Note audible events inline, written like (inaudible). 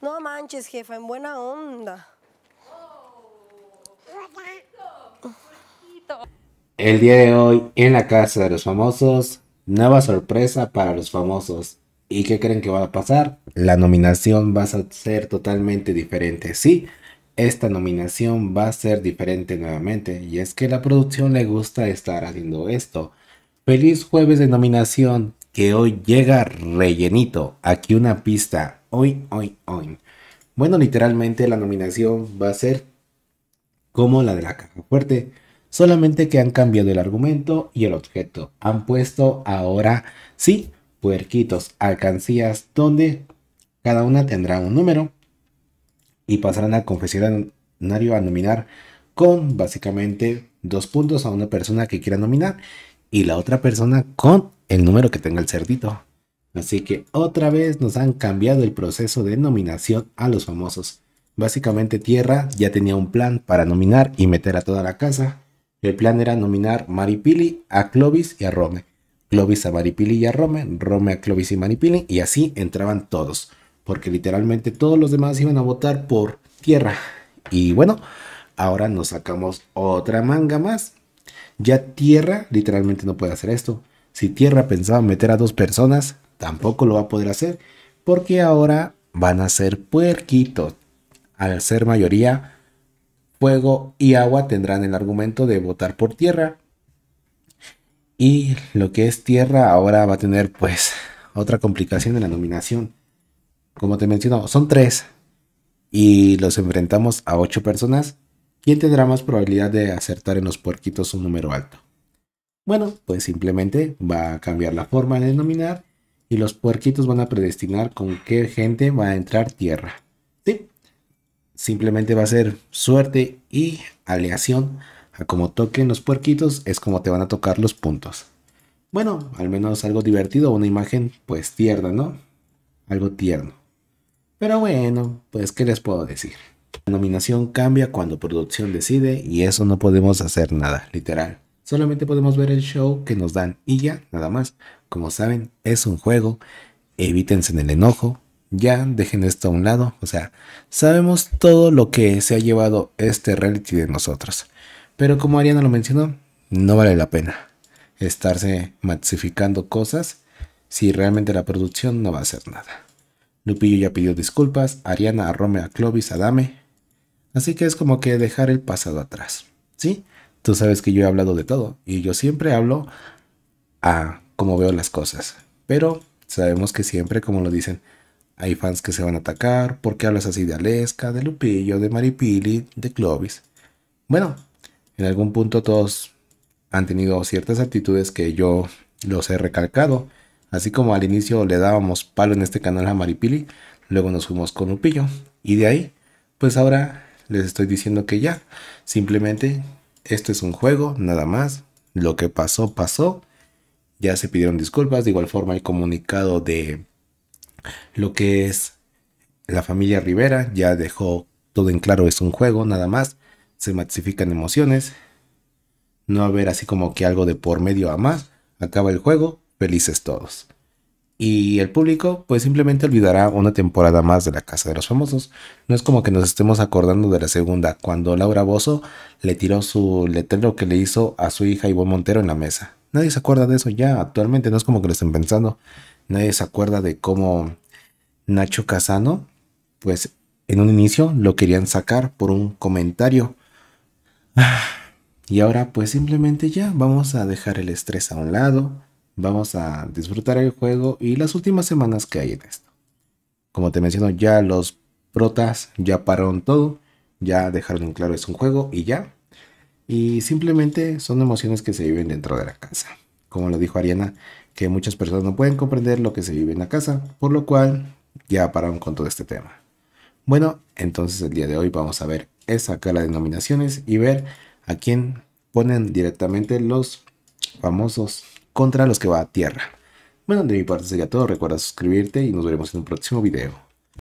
No manches, jefa, en buena onda. El día de hoy, en la casa de los famosos, nueva sorpresa para los famosos. ¿Y qué creen que va a pasar? La nominación va a ser totalmente diferente. Sí, esta nominación va a ser diferente nuevamente. Y es que la producción le gusta estar haciendo esto. Feliz jueves de nominación, que hoy llega rellenito. Aquí una pista hoy, hoy, hoy. Bueno, literalmente la nominación va a ser como la de la caja fuerte, solamente que han cambiado el argumento y el objeto. Han puesto ahora sí, puerquitos, alcancías, donde cada una tendrá un número y pasarán al confesionario a nominar con básicamente dos puntos a una persona que quiera nominar y la otra persona con el número que tenga el cerdito. Así que otra vez nos han cambiado el proceso de nominación a los famosos. Básicamente Tierra ya tenía un plan para nominar y meter a toda la casa. El plan era nominar Maripili a Clovis y a Rome. Clovis a Maripili y a Rome, Rome a Clovis y Maripili y así entraban todos. Porque literalmente todos los demás iban a votar por Tierra. Y bueno, ahora nos sacamos otra manga más. Ya Tierra literalmente no puede hacer esto. Si Tierra pensaba meter a dos personas, tampoco lo va a poder hacer, porque ahora van a ser puerquitos. Al ser mayoría, fuego y agua tendrán el argumento de votar por tierra. Y lo que es tierra ahora va a tener pues otra complicación en la nominación. Como te menciono, son tres y los enfrentamos a ocho personas. ¿Quién tendrá más probabilidad de acertar en los puerquitos un número alto? Bueno, pues simplemente va a cambiar la forma de denominar y los puerquitos van a predestinar con qué gente va a entrar tierra. ¿Sí? Simplemente va a ser suerte y aleación. A como toquen los puerquitos es como te van a tocar los puntos. Bueno, al menos algo divertido, una imagen pues tierna, ¿no? Algo tierno. Pero bueno, pues ¿qué les puedo decir? La nominación cambia cuando producción decide y eso no podemos hacer nada, literal. Solamente podemos ver el show que nos dan y ya, nada más. Como saben, es un juego, evítense en el enojo, ya dejen esto a un lado. O sea, sabemos todo lo que se ha llevado este reality de nosotros. Pero como Ariana lo mencionó, no vale la pena estarse maxificando cosas si realmente la producción no va a hacer nada. Lupillo ya pidió disculpas, Ariana, a a Clovis, a Dame. Así que es como que dejar el pasado atrás, ¿sí? Tú sabes que yo he hablado de todo y yo siempre hablo a cómo veo las cosas. Pero sabemos que siempre, como lo dicen, hay fans que se van a atacar. ¿Por qué hablas así de Aleska, de Lupillo, de Maripili, de Clovis? Bueno, en algún punto todos han tenido ciertas actitudes que yo los he recalcado. Así como al inicio le dábamos palo en este canal a Maripili, luego nos fuimos con Lupillo. Y de ahí, pues ahora les estoy diciendo que ya, simplemente esto es un juego, nada más. Lo que pasó, pasó. Ya se pidieron disculpas. De igual forma, el comunicado de lo que es la familia Rivera. Ya dejó todo en claro, es un juego, nada más. Se matifican emociones. No haber así como que algo de por medio a más. Acaba el juego. Felices todos y el público pues simplemente olvidará una temporada más de La Casa de los Famosos. No es como que nos estemos acordando de la segunda, cuando Laura Bozo le tiró su letrero que le hizo a su hija Ivonne Montero en la mesa. Nadie se acuerda de eso ya, actualmente no es como que lo estén pensando. Nadie se acuerda de cómo Nacho Casano, pues en un inicio lo querían sacar por un comentario. (sighs) Y ahora pues simplemente ya vamos a dejar el estrés a un lado Vamos a disfrutar el juego y las últimas semanas que hay en esto. Como te menciono, ya los protas ya pararon todo, ya dejaron en claro es un juego y ya. Y simplemente son emociones que se viven dentro de la casa. Como lo dijo Ariana, que muchas personas no pueden comprender lo que se vive en la casa, por lo cual ya pararon con todo este tema. Bueno, entonces el día de hoy vamos a ver esa cara de nominaciones y ver a quién ponen directamente los famosos contra los que va a tierra. Bueno, de mi parte sería todo. Recuerda suscribirte y nos veremos en un próximo video.